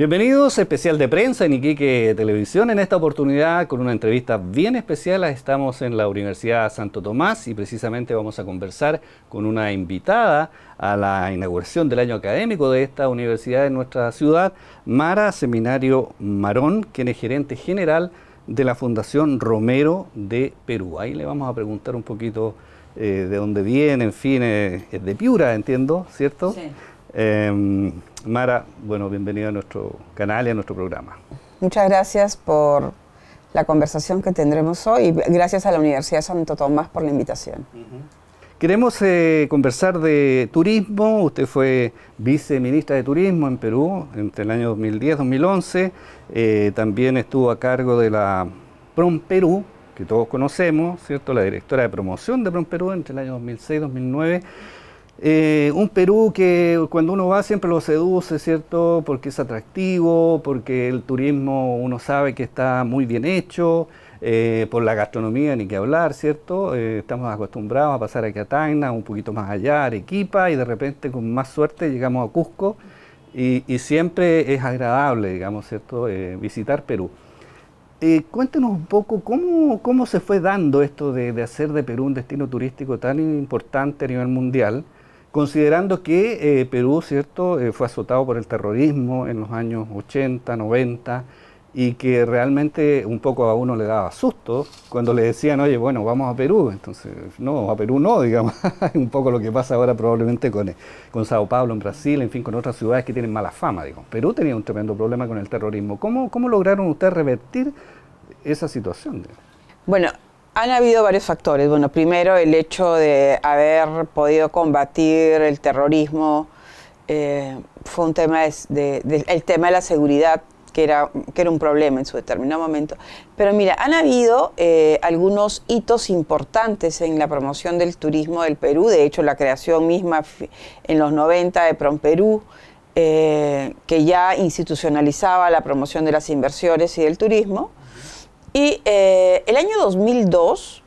Bienvenidos, especial de prensa en Iquique Televisión. En esta oportunidad, con una entrevista bien especial, estamos en la Universidad Santo Tomás y precisamente vamos a conversar con una invitada a la inauguración del año académico de esta universidad en nuestra ciudad, Mara Seminario Marón, quien es gerente general de la Fundación Romero de Perú. Ahí le vamos a preguntar un poquito eh, de dónde viene, en fin, eh, es de Piura, entiendo, ¿cierto? Sí. Em, Mara, bueno, bienvenida a nuestro canal y a nuestro programa. Muchas gracias por la conversación que tendremos hoy gracias a la Universidad Santo Tomás por la invitación. Queremos eh, conversar de turismo. Usted fue viceministra de Turismo en Perú entre el año 2010-2011. Eh, también estuvo a cargo de la Prom Perú, que todos conocemos, ¿cierto? La directora de promoción de Prom Perú entre el año 2006-2009. Eh, un Perú que cuando uno va siempre lo seduce, ¿cierto? Porque es atractivo, porque el turismo uno sabe que está muy bien hecho, eh, por la gastronomía ni que hablar, ¿cierto? Eh, estamos acostumbrados a pasar aquí a Tacna, un poquito más allá, Arequipa, y de repente con más suerte llegamos a Cusco, y, siempre es agradable, digamos, ¿cierto?, visitar Perú. cuéntenos un poco cómo, cómo se fue dando esto de, hacer de Perú un destino turístico tan importante a nivel mundial considerando que eh, Perú, ¿cierto?, eh, fue azotado por el terrorismo en los años 80, 90, y que realmente un poco a uno le daba susto cuando le decían, oye, bueno, vamos a Perú. Entonces, no, a Perú no, digamos. un poco lo que pasa ahora probablemente con, eh, con Sao Paulo en Brasil, en fin, con otras ciudades que tienen mala fama, Digo, Perú tenía un tremendo problema con el terrorismo. ¿Cómo, cómo lograron ustedes revertir esa situación? Bueno, han habido varios factores. Bueno, primero el hecho de haber podido combatir el terrorismo eh, fue un tema de, el tema de la seguridad que era, que era un problema en su determinado momento. Pero mira, han habido eh, algunos hitos importantes en la promoción del turismo del Perú, de hecho la creación misma en los 90 de PromPerú, Perú eh, que ya institucionalizaba la promoción de las inversiones y del turismo. Y eh, el año 2002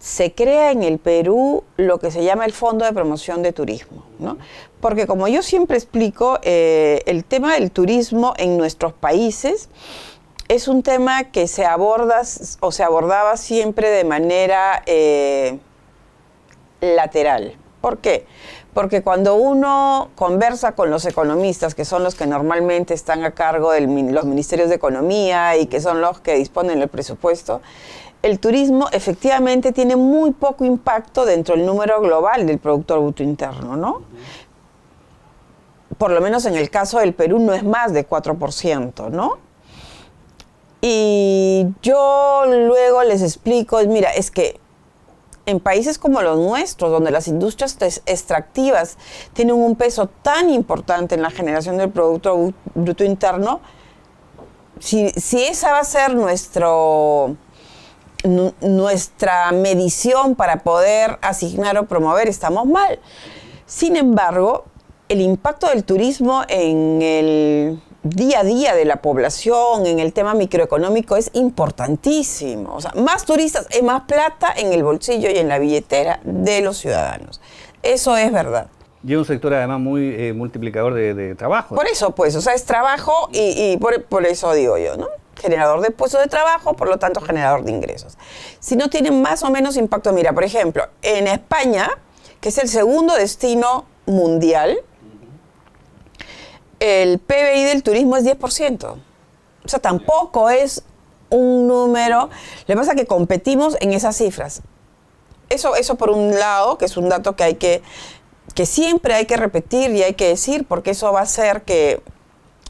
se crea en el Perú lo que se llama el Fondo de Promoción de Turismo, ¿no? Porque como yo siempre explico, eh, el tema del turismo en nuestros países es un tema que se aborda o se abordaba siempre de manera eh, lateral, ¿Por qué? Porque cuando uno conversa con los economistas, que son los que normalmente están a cargo de los ministerios de Economía y que son los que disponen del presupuesto, el turismo efectivamente tiene muy poco impacto dentro del número global del Producto Bruto Interno, ¿no? Por lo menos en el caso del Perú no es más de 4%, ¿no? Y yo luego les explico, mira, es que en países como los nuestros, donde las industrias extractivas tienen un peso tan importante en la generación del Producto Bruto Interno, si, esa va a ser nuestro, nuestra medición para poder asignar o promover, estamos mal. Sin embargo, el impacto del turismo en el día a día de la población, en el tema microeconómico, es importantísimo. O sea, más turistas es más plata en el bolsillo y en la billetera de los ciudadanos. Eso es verdad. Y es un sector además muy eh, multiplicador de, trabajo. Por eso, pues, o sea, es trabajo y, por, por eso digo yo, ¿no? generador de puestos de trabajo, por lo tanto generador de ingresos. Si no tienen más o menos impacto, mira, por ejemplo, en España, que es el segundo destino mundial el PBI del turismo es 10%. O sea, tampoco es un número. Lo que pasa es que competimos en esas cifras. Eso, eso por un lado, que es un dato que hay que, que siempre hay que repetir y hay que decir, porque eso va a hacer que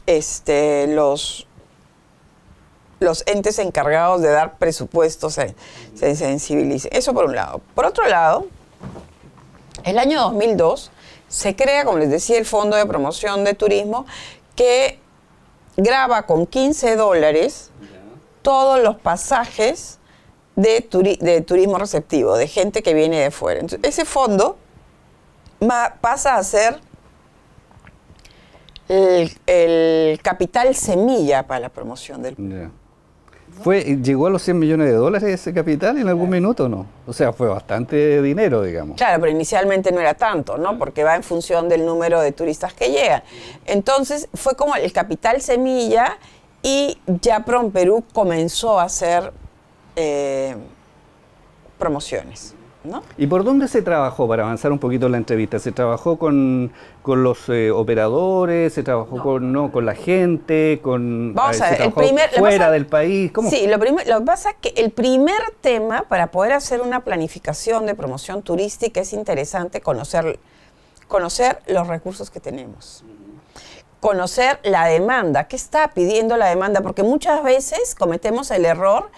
este, los, los entes encargados de dar presupuestos se, se sensibilicen. Eso por un lado. Por otro lado, el año 2002 se crea, como les decía, el Fondo de Promoción de Turismo que graba con 15 dólares todos los pasajes de, turismo receptivo, de gente que viene de fuera. ese fondo pasa a ser el, capital semilla para la promoción del... turismo. Fue, ¿Llegó a los 100 millones de dólares ese capital en algún minuto no? O sea, fue bastante dinero, digamos. Claro, pero inicialmente no era tanto, ¿no? Porque va en función del número de turistas que llegan. Entonces, fue como el capital semilla y ya Perú comenzó a hacer eh, promociones. ¿Y por dónde se trabajó, para avanzar un poquito la entrevista? ¿Se trabajó con, los eh, operadores? ¿Se trabajó Con, no, con la gente? Con, Vamos eh, fuera del país. Sí, lo, que pasa es que el primer tema para poder hacer una planificación de promoción turística es interesante conocer, conocer los recursos que tenemos conocer la demanda, qué está pidiendo la demanda, porque muchas veces cometemos el error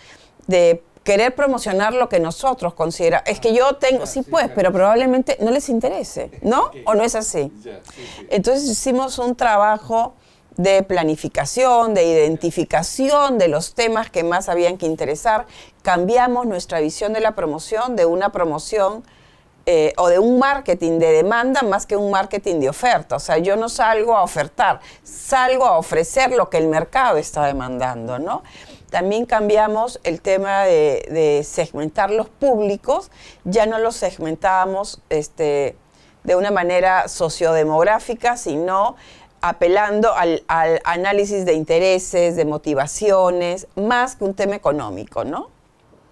de querer promocionar lo que nosotros consideramos... es que yo tengo, sí pues, pero probablemente no les interese, ¿no? ¿O no es así? Entonces hicimos un trabajo de planificación, de identificación de los temas que más habían que interesar. Cambiamos nuestra visión de la promoción de una promoción eh, o de un marketing de demanda más que un marketing de oferta. O sea, yo no salgo a ofertar, salgo a ofrecer lo que el mercado está demandando, ¿no? También cambiamos el tema de, segmentar los públicos, ya no los segmentábamos este, de una manera sociodemográfica, sino apelando al, análisis de intereses, de motivaciones, más que un tema económico, ¿no?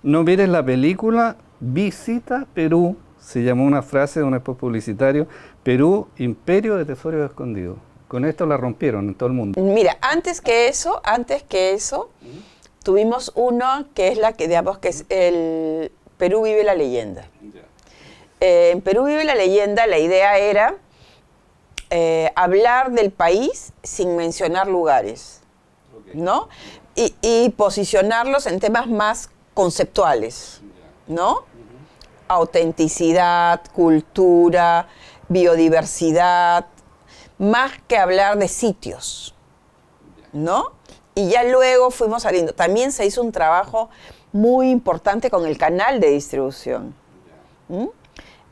No mires la película Visita Perú, se llamó una frase de un spot publicitario, Perú, imperio de tesoros escondidos. Con esto la rompieron en todo el mundo. Mira, antes que eso, antes que eso... Tuvimos uno que es la que, digamos, que es el Perú vive la leyenda. Eh, en Perú vive la leyenda, la idea era eh, hablar del país sin mencionar lugares, ¿no? Y, posicionarlos en temas más conceptuales, ¿no? Autenticidad, cultura, biodiversidad, más que hablar de sitios, ¿no? y ya luego fuimos saliendo. También se hizo un trabajo muy importante con el canal de distribución,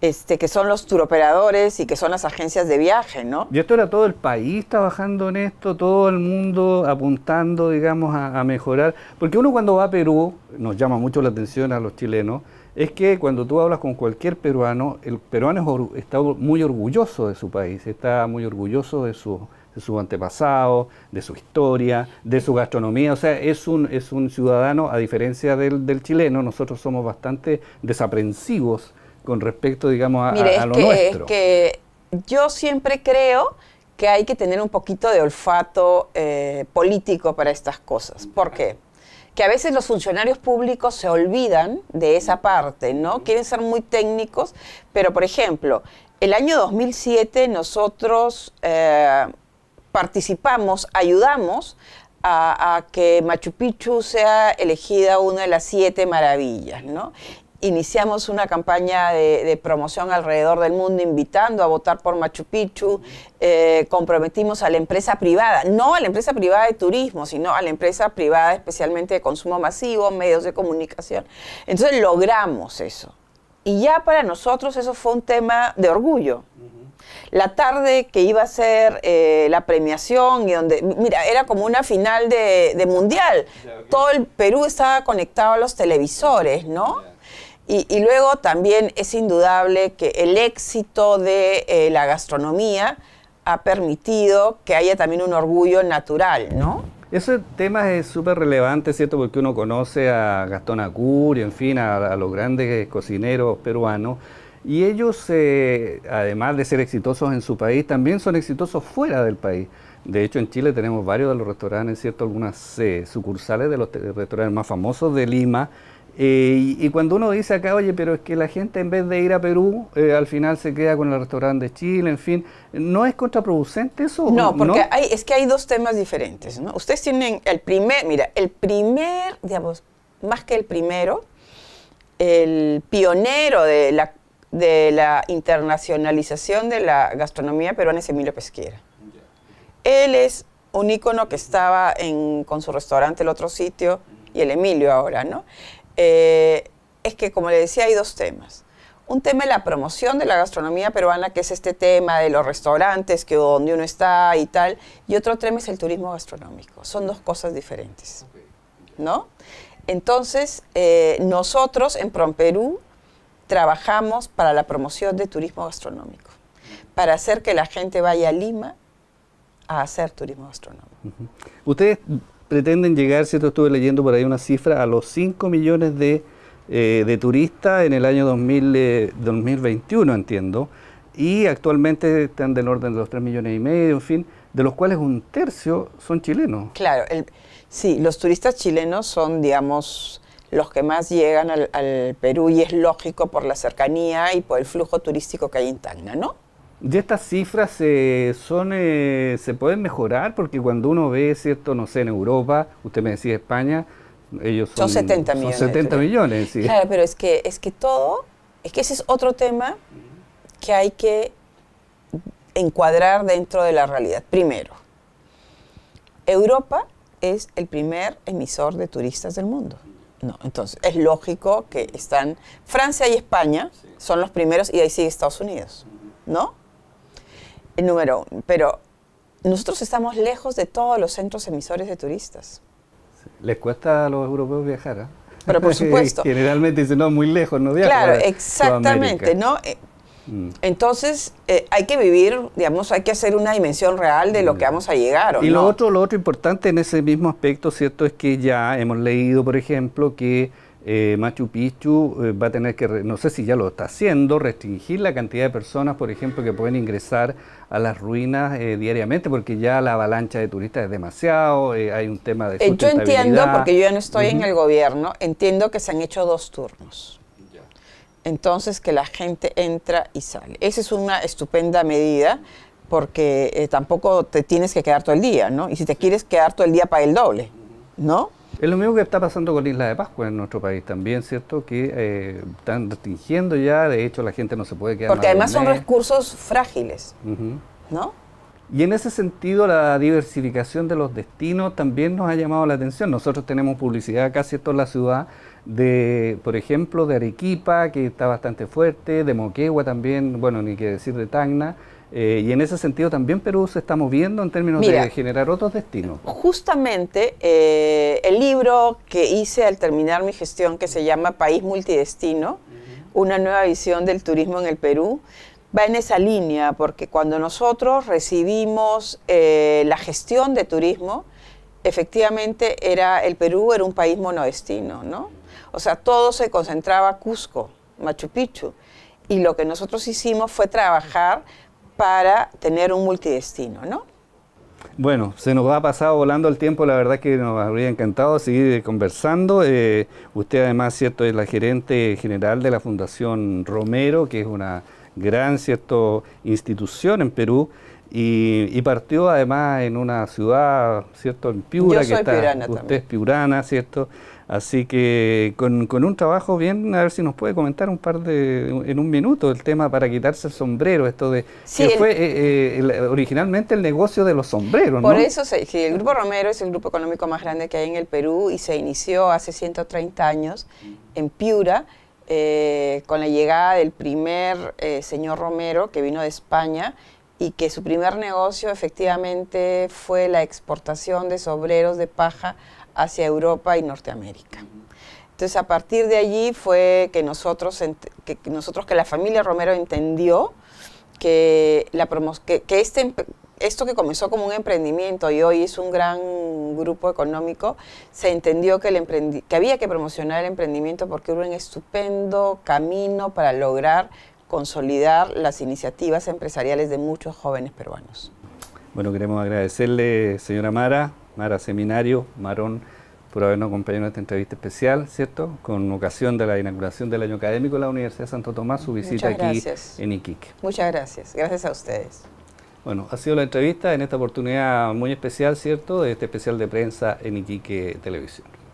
este, que son los turoperadores y que son las agencias de viaje, ¿no? Y esto era todo el país trabajando en esto, todo el mundo apuntando, digamos, a, mejorar. Porque uno cuando va a Perú, nos llama mucho la atención a los chilenos, es que cuando tú hablas con cualquier peruano, el peruano está muy orgulloso de su país, está muy orgulloso de su de su antepasado, de su historia, de su gastronomía. O sea, es un, es un ciudadano, a diferencia del, chileno, nosotros somos bastante desaprensivos con respecto, digamos, a, lo que, nuestro. Es que yo siempre creo que hay que tener un poquito de olfato eh, político para estas cosas. ¿Por qué? Que a veces los funcionarios públicos se olvidan de esa parte, ¿no? Quieren ser muy técnicos, pero por ejemplo, el año 2007 nosotros eh, participamos, ayudamos a, que Machu Picchu sea elegida una de las siete maravillas, Iniciamos una campaña de, promoción alrededor del mundo invitando a votar por Machu Picchu. Eh, comprometimos a la empresa privada, no a la empresa privada de turismo, sino a la empresa privada especialmente de consumo masivo, medios de comunicación. Entonces logramos eso. Y ya para nosotros eso fue un tema de orgullo la tarde que iba a ser eh, la premiación y donde, mira, era como una final de, mundial. Todo el Perú estaba conectado a los televisores, ¿no? Y, luego también es indudable que el éxito de eh, la gastronomía ha permitido que haya también un orgullo natural, ¿no? Ese tema es súper relevante, ¿cierto? Porque uno conoce a Gastón Acurio, en fin, a los grandes cocineros peruanos. Y ellos, eh, además de ser exitosos en su país, también son exitosos fuera del país. De hecho, en Chile tenemos varios de los restaurantes, ¿cierto? Algunas eh, sucursales de los restaurantes más famosos de Lima. Eh, y, cuando uno dice acá, oye, pero es que la gente en vez de ir a Perú, al final se queda con el restaurante de Chile, en fin, ¿no es contraproducente eso? No, porque es que hay dos temas diferentes, Ustedes tienen el primer, mira, el primer, digamos, más que el primero, el pionero de la de la internacionalización de la gastronomía peruana es Emilio Pesquera. Él es un ícono que estaba en, con su restaurante el otro sitio y el Emilio ahora, ¿no? Eh, es que, como le decía, hay dos temas. Un tema es la promoción de la gastronomía peruana, que es este tema de los restaurantes, que donde uno está y tal. Y otro tema es el turismo gastronómico. Son dos cosas diferentes, ¿no? Entonces, eh, nosotros en PromPerú trabajamos para la promoción de turismo gastronómico, para hacer que la gente vaya a Lima a hacer turismo gastronómico. Ustedes pretenden llegar, si esto estuve leyendo por ahí una cifra, a los 5 millones eh, de, turistas en el año 2000, 2021, eh, entiendo, y actualmente están del orden de los 3 millones y medio, en fin, de los cuales un tercio son chilenos. Claro, sí, los turistas chilenos son, digamos, los que más llegan al, Perú y es lógico por la cercanía y por el flujo turístico que hay en Tacna, ¿no? ¿Y estas cifras eh, son, eh, se pueden mejorar? Porque cuando uno ve, ¿cierto? No sé, en Europa, usted me decía España, ellos son, 70 millones. 70 millones, Claro, pero es que, es que todo, es que ese es otro tema que hay que encuadrar dentro de la realidad. Primero, Europa es el primer emisor de turistas del mundo. No, entonces es lógico que están Francia y España son los primeros y ahí sigue Estados Unidos, ¿no? El eh, número, pero nosotros estamos lejos de todos los centros emisores de turistas. Les cuesta a los europeos viajar, ¿eh? Pero por supuesto. Generalmente dicen, no, muy lejos, no viajan. Claro, exactamente, ¿no? Eh, Mm. Entonces, eh, hay que vivir, digamos, hay que hacer una dimensión real de lo mm. que vamos a llegar. y lo, otro, lo otro importante en ese mismo aspecto, ¿cierto? Es que ya hemos leído, por ejemplo, que eh, Machu Picchu eh, va a tener que, no sé si ya lo está haciendo, restringir la cantidad de personas, por ejemplo, que pueden ingresar a las ruinas diariamente, porque ya la avalancha de turistas es demasiado, hay un tema de... yo entiendo, porque yo ya no estoy en el gobierno, entiendo que se han hecho dos turnos entonces que la gente entra y sale. Esa es una estupenda medida porque eh, tampoco te tienes que quedar todo el día, ¿no? Y si te quieres quedar todo el día, para el doble, ¿no? Es lo mismo que está pasando con Isla de Pascua en nuestro país también, ¿cierto? Que eh, están restringiendo ya, de hecho la gente no se puede quedar. Porque además son recursos frágiles, ¿no? Y en ese sentido la diversificación de los destinos también nos ha llamado la atención. Nosotros tenemos publicidad casi en toda la ciudad, de, por ejemplo, de Arequipa, que está bastante fuerte, de Moquegua también, bueno, ni que decir de Tacna. Eh, y en ese sentido también Perú se está moviendo en términos de generar otros destinos. Justamente eh, el libro que hice al terminar mi gestión, que se llama País Multidestino, una nueva visión del turismo en el Perú, va en esa línea, porque cuando nosotros recibimos eh, la gestión de turismo, efectivamente era el Perú era un país monodestino, ¿no? O sea, todo se concentraba Cusco, Machu Picchu. Y lo que nosotros hicimos fue trabajar para tener un multidestino, ¿no? Bueno, se nos ha pasado volando el tiempo, la verdad que nos habría encantado seguir conversando. Eh, usted además, cierto, es la gerente general de la Fundación Romero, que es una gran, cierto, institución en Perú. Y, partió además en una ciudad, ¿cierto? En Piura, Yo soy que está, usted piurana, ¿cierto? Así que con, un trabajo bien, a ver si nos puede comentar un par de, en un minuto, el tema para quitarse el sombrero, esto de, que fue eh, eh, originalmente el negocio de los sombreros, ¿no? Por eso, se, sí, el Grupo Romero es el grupo económico más grande que hay en el Perú y se inició hace 130 años en Piura, eh, con la llegada del primer señor Romero que vino de España y que su primer negocio efectivamente fue la exportación de sobreros de paja hacia Europa y Norteamérica. Entonces, a partir de allí fue que nosotros, que, nosotros, que la familia Romero entendió que, la que, este, esto que comenzó como un emprendimiento y hoy es un gran grupo económico, se entendió que, que había que promocionar el emprendimiento porque era un estupendo camino para lograr consolidar las iniciativas empresariales de muchos jóvenes peruanos. Bueno, queremos agradecerle, señora Mara, Mara Seminario, Marón, por habernos acompañado en esta entrevista especial, ¿cierto? Con ocasión de la inauguración del año académico de la Universidad Santo Tomás, su visita aquí en Iquique. Muchas gracias, gracias a ustedes. Bueno, ha sido la entrevista en esta oportunidad muy especial, ¿cierto? De este especial de prensa en Iquique Televisión.